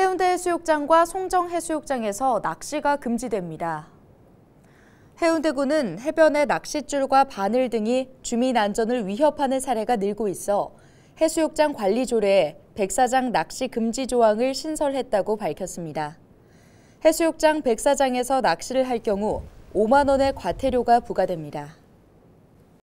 해운대 해수욕장과 송정 해수욕장에서 낚시가 금지됩니다. 해운대구는 해변의 낚싯줄과 바늘 등이 주민 안전을 위협하는 사례가 늘고 있어 해수욕장 관리 조례에 백사장 낚시 금지 조항을 신설했다고 밝혔습니다. 해수욕장 백사장에서 낚시를 할 경우 5만 원의 과태료가 부과됩니다.